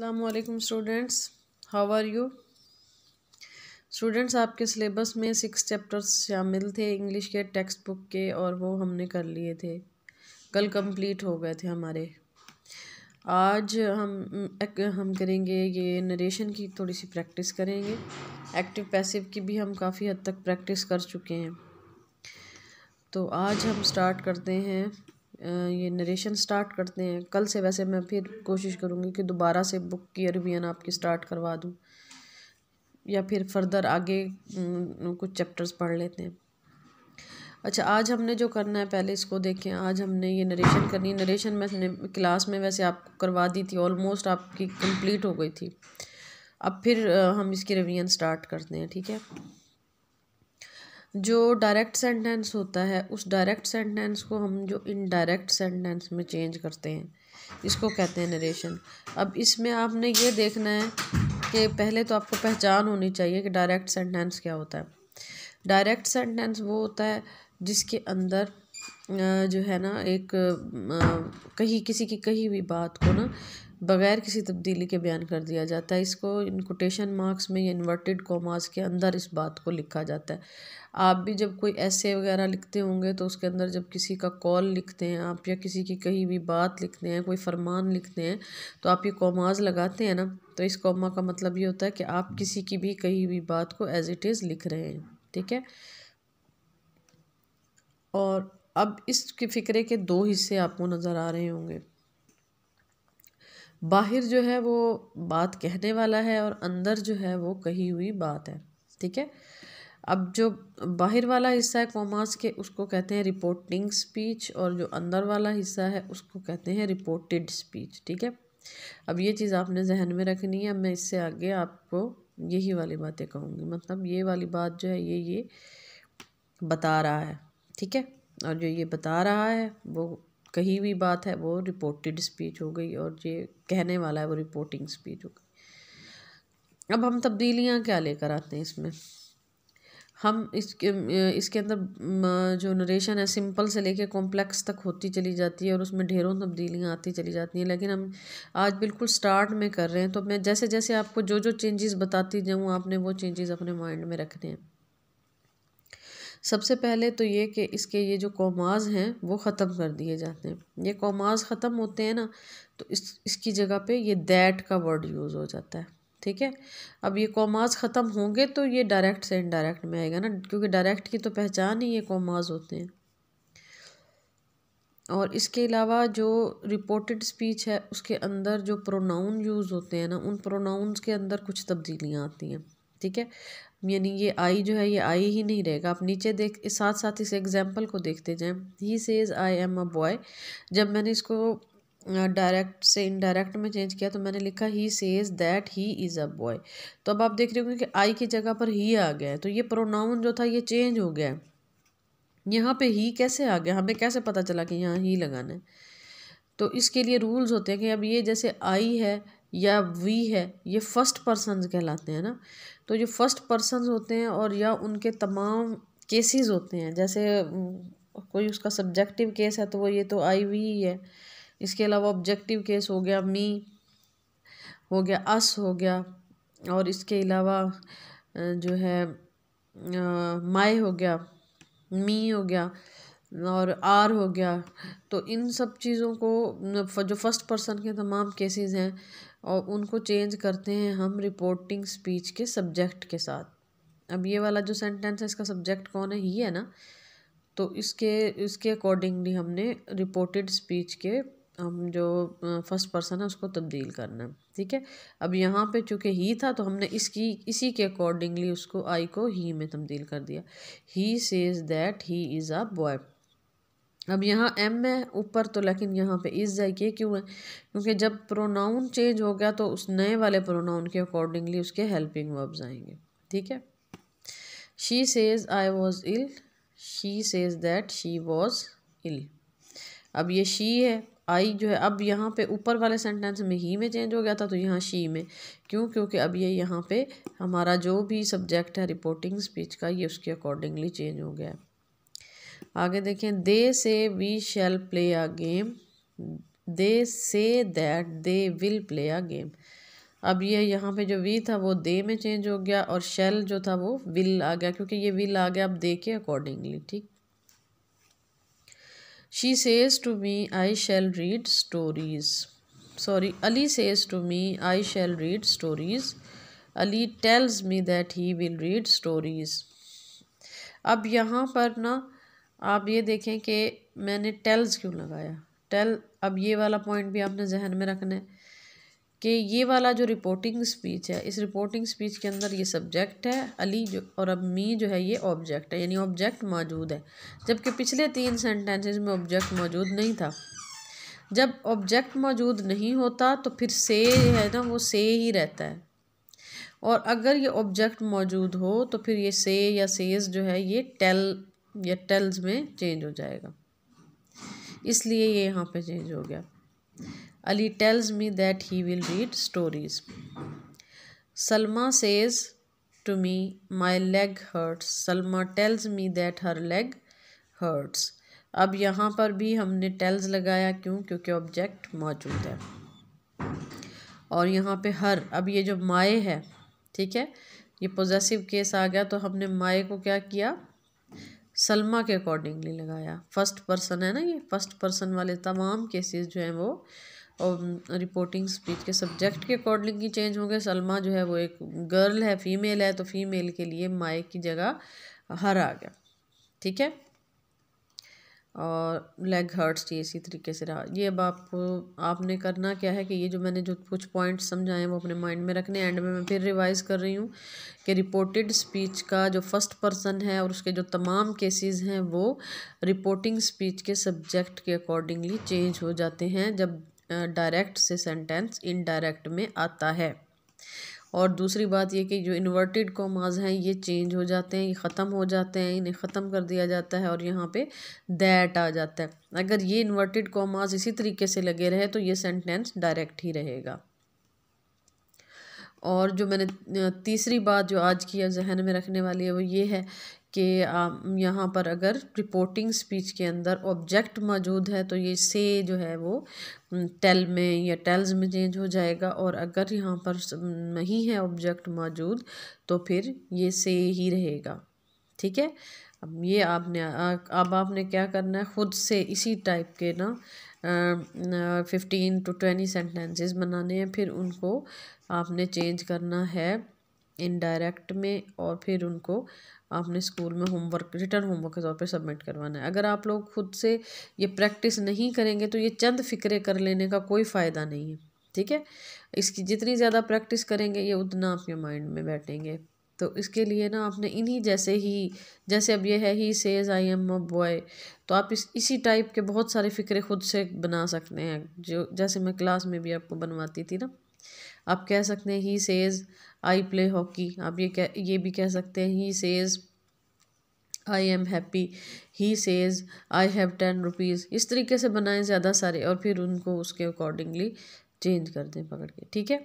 Aslam students how are you students आपके syllabus में six chapters शामिल थे इंग्लिश के टेक्स्ट बुक के और वो हमने कर लिए थे कल कंप्लीट हो गए थे हमारे आज हम एक, हम करेंगे ये नरेशन की थोड़ी सी प्रैक्टिस करेंगे एक्टिव पैसिव की भी हम काफ़ी हद तक प्रैक्टिस कर चुके हैं तो आज हम स्टार्ट करते हैं ये नरेशन स्टार्ट करते हैं कल से वैसे मैं फिर कोशिश करूँगी कि दोबारा से बुक की अरबियन आपकी स्टार्ट करवा दूँ या फिर फर्दर आगे कुछ चैप्टर्स पढ़ लेते हैं अच्छा आज हमने जो करना है पहले इसको देखें आज हमने ये नरेशन करनी नरेशन मैं क्लास में वैसे आपको करवा दी थी ऑलमोस्ट आपकी कंप्लीट हो गई थी अब फिर हम इसकी रिवीजन स्टार्ट करते हैं ठीक है जो डायरेक्ट सेंटेंस होता है उस डायरेक्ट सेंटेंस को हम जो इनडायरेक्ट सेंटेंस में चेंज करते हैं इसको कहते हैं नरेशन अब इसमें आपने ये देखना है कि पहले तो आपको पहचान होनी चाहिए कि डायरेक्ट सेंटेंस क्या होता है डायरेक्ट सेंटेंस वो होता है जिसके अंदर जो है ना एक कहीं किसी की कही हुई बात को ना बग़ैर किसी तब्दीली के बयान कर दिया जाता है इसको इन कोटेशन मार्क्स में या इन्वर्टेड कॉमास के अंदर इस बात को लिखा जाता है आप भी जब कोई ऐसे वगैरह लिखते होंगे तो उसके अंदर जब किसी का कॉल लिखते हैं आप या किसी की कहीं भी बात लिखते हैं कोई फरमान लिखते हैं तो आप ये कॉमास लगाते हैं ना तो इस कॉमा का मतलब ये होता है कि आप किसी की भी कही भी बात को एज इट इज़ लिख रहे हैं ठीक है और अब इसके फिक्रे के दो हिस्से आपको नज़र आ रहे होंगे बाहर जो है वो बात कहने वाला है और अंदर जो है वो कही हुई बात है ठीक है अब जो बाहर वाला हिस्सा है कॉमर्स के उसको कहते हैं रिपोर्टिंग स्पीच और जो अंदर वाला हिस्सा है उसको कहते हैं रिपोर्टेड स्पीच ठीक है अब ये चीज़ आपने जहन में रखनी है मैं इससे आगे आपको यही वाली बातें कहूँगी मतलब ये वाली बात जो है ये ये बता रहा है ठीक है और जो ये बता रहा है वो कही हुई बात है वो रिपोर्टेड स्पीच हो गई और ये कहने वाला है वो रिपोर्टिंग स्पीच हो गई अब हम तब्दीलियाँ क्या लेकर आते हैं इसमें हम इसके इसके अंदर जो नरेशन है सिंपल से लेके कॉम्प्लेक्स तक होती चली जाती है और उसमें ढेरों तब्दीलियाँ आती चली जाती हैं लेकिन हम आज बिल्कुल स्टार्ट में कर रहे हैं तो मैं जैसे जैसे आपको जो जो चेंजेस बताती जाऊँ आपने वो चेंजेस अपने माइंड में रखने हैं सबसे पहले तो ये कि इसके ये जो कौमाज हैं वो ख़त्म कर दिए जाते हैं ये कौमाज ख़त्म होते हैं ना तो इस इसकी जगह पे ये दैट का वर्ड यूज़ हो जाता है ठीक है अब ये कौमाज ख़त्म होंगे तो ये डायरेक्ट से इनडायरेक्ट में आएगा ना क्योंकि डायरेक्ट की तो पहचान ही ये कौमाज होते हैं और इसके अलावा जो रिपोर्टेड स्पीच है उसके अंदर जो प्रोनाउन यूज़ होते हैं ना उन प्रोनाउंस के अंदर कुछ तब्दीलियाँ आती हैं ठीक है यानी ये आई जो है ये आई ही नहीं रहेगा आप नीचे देख साथ साथ इस एग्जाम्पल को देखते जाएं he says I am a boy जब मैंने इसको डायरेक्ट से इनडायरेक्ट में चेंज किया तो मैंने लिखा he says that he is a boy तो अब आप देख रहे होंगे कि आई की जगह पर ही आ गया है तो ये प्रोनाउन जो था ये चेंज हो गया है यहाँ पे ही कैसे आ गया हमें कैसे पता चला कि यहाँ ही लगाना है तो इसके लिए रूल्स होते हैं कि अब ये जैसे आई है या वी है ये फर्स्ट पर्सन कहलाते हैं ना तो ये फर्स्ट पर्सन होते हैं और या उनके तमाम केसेस होते हैं जैसे कोई उसका सब्जेक्टिव केस है तो वो ये तो आई वी ही है इसके अलावा ऑब्जेक्टिव केस हो गया मी हो गया अस हो गया और इसके अलावा जो है माए हो गया मी हो गया और आर हो गया तो इन सब चीज़ों को जो फर्स्ट पर्सन के तमाम केसेस हैं और उनको चेंज करते हैं हम रिपोर्टिंग स्पीच के सब्जेक्ट के साथ अब ये वाला जो सेंटेंस है इसका सब्जेक्ट कौन है ही है ना तो इसके इसके अकॉर्डिंगली हमने रिपोर्टेड स्पीच के हम जो फर्स्ट पर्सन है उसको तब्दील करना है ठीक है अब यहाँ पे चूँकि ही था तो हमने इसकी इसी के अकॉर्डिंगली उसको आई को ही में तब्दील कर दिया he says that he is a boy अब यहाँ एम है ऊपर तो लेकिन यहाँ पे इस जाइए क्यों है क्योंकि जब प्रोनाउन चेंज हो गया तो उस नए वाले प्रोनाउन के अकॉर्डिंगली उसके हेल्पिंग वर्ब्स आएंगे ठीक है she says I was ill she says that she was ill अब ये शी है आई जो है अब यहाँ पे ऊपर वाले सेंटेंस में ही में चेंज हो गया था तो यहाँ शी में क्यों क्योंकि अब ये यहाँ पे हमारा जो भी सब्जेक्ट है रिपोर्टिंग स्पीच का ये उसके अकॉर्डिंगली चेंज हो गया है आगे देखें they say we shall play a game they say that they will play a game अब ये यहाँ पे जो वी था वो दे में चेंज हो गया और शेल जो था वो विल आ गया क्योंकि ये विल आ गया अब दे के अकॉर्डिंगली ठीक she says to me I shall read stories sorry Ali says to me I shall read stories Ali tells me that he will read stories अब यहाँ पर ना आप ये देखें कि मैंने टेल्स क्यों लगाया टेल अब ये वाला पॉइंट भी आपने जहन में रखना है कि ये वाला जो रिपोर्टिंग स्पीच है इस रिपोर्टिंग स्पीच के अंदर ये सब्जेक्ट है अली जो और अब मी जो है ये ऑब्जेक्ट है यानी ऑब्जेक्ट मौजूद है जबकि पिछले तीन सेंटेंसेस में ऑब्जेक्ट मौजूद नहीं था जब ऑब्जेक्ट मौजूद नहीं होता तो फिर से है ना वो से ही रहता है और अगर ये ऑब्जेक्ट मौजूद हो तो फिर ये से या सेज जो है ये टेल या टेल्स में चेंज हो जाएगा इसलिए ये यहाँ पे चेंज हो गया Ali tells me that he will read stories Salma says to me my leg hurts Salma tells me that her leg hurts अब यहाँ पर भी हमने टेल्स लगाया क्यों क्योंकि ऑब्जेक्ट मौजूद है और यहाँ पे हर अब ये जो माए है ठीक है ये पॉजिटिव केस आ गया तो हमने माए को क्या किया सलमा के अकॉर्डिंगली लगाया फर्स्ट पर्सन है ना ये फर्स्ट पर्सन वाले तमाम केसेस जो हैं वो और रिपोर्टिंग स्पीच के सब्जेक्ट के अकॉर्डिंग ही चेंज होंगे सलमा जो है वो एक गर्ल है फीमेल है तो फीमेल के लिए माए की जगह हर आ गया ठीक है और लेग हर्ट्स ये इसी तरीके से रहा ये अब आपको आपने करना क्या है कि ये जो मैंने जो कुछ पॉइंट्स समझाए हैं वो अपने माइंड में रखने एंड में मैं फिर रिवाइज कर रही हूँ कि रिपोर्टेड स्पीच का जो फर्स्ट पर्सन है और उसके जो तमाम केसेस हैं वो रिपोर्टिंग स्पीच के सब्जेक्ट के अकॉर्डिंगली चेंज हो जाते हैं जब डायरेक्ट से सेंटेंस इनडायरेक्ट में आता है और दूसरी बात यह कि जो इन्वर्टेड कॉमाज हैं ये चेंज हो जाते हैं ये ख़त्म हो जाते हैं इन्हें ख़त्म कर दिया जाता है और यहाँ पे दैट आ जाता है अगर ये इन्वर्टेड कॉमाज इसी तरीके से लगे रहे तो ये सेंटेंस डायरेक्ट ही रहेगा और जो मैंने तीसरी बात जो आज की जहन में रखने वाली है वो ये है कि यहाँ पर अगर रिपोर्टिंग स्पीच के अंदर ऑब्जेक्ट मौजूद है तो ये से जो है वो टेल में या टेल्स में चेंज हो जाएगा और अगर यहाँ पर नहीं है ऑब्जेक्ट मौजूद तो फिर ये से ही रहेगा ठीक है अब ये आपने अब आपने क्या करना है ख़ुद से इसी टाइप के ना फिफ्टीन टू ट्वेंटी सेंटेंसेस बनाने हैं फिर उनको आपने चेंज करना है इनडायरेक्ट में और फिर उनको आपने स्कूल में होमवर्क रिटर्न होमवर्क के तौर पे सबमिट करवाना है अगर आप लोग खुद से ये प्रैक्टिस नहीं करेंगे तो ये चंद फिक्रे कर लेने का कोई फ़ायदा नहीं है ठीक है इसकी जितनी ज़्यादा प्रैक्टिस करेंगे ये उतना आपके माइंड में बैठेंगे तो इसके लिए ना आपने इन्हीं जैसे ही जैसे अब ये है he says I am a boy तो आप इस इसी टाइप के बहुत सारे फ़िक्रे खुद से बना सकते हैं जो जैसे मैं क्लास में भी आपको बनवाती थी ना आप कह सकते हैं he says I play hockey आप ये कह ये भी कह सकते हैं he says I am happy he says I have ten rupees इस तरीके से बनाएं ज़्यादा सारे और फिर उनको उसके अकॉर्डिंगली चेंज कर दें पकड़ के ठीक है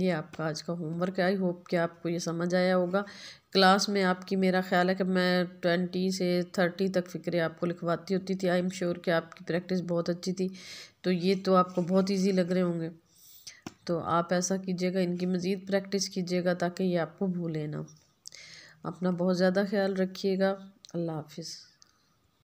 ये आपका आज का होमवर्क है आई होप कि आपको ये समझ आया होगा क्लास में आपकी मेरा ख्याल है कि मैं ट्वेंटी से थर्टी तक फ़िक्रे आपको लिखवाती होती थी आई एम श्योर कि आपकी प्रैक्टिस बहुत अच्छी थी तो ये तो आपको बहुत ईजी लग रहे होंगे तो आप ऐसा कीजिएगा इनकी मज़ीद प्रैक्टिस कीजिएगा ताकि ये आपको भूलें ना अपना बहुत ज़्यादा ख्याल रखिएगा अल्लाह हाफिज़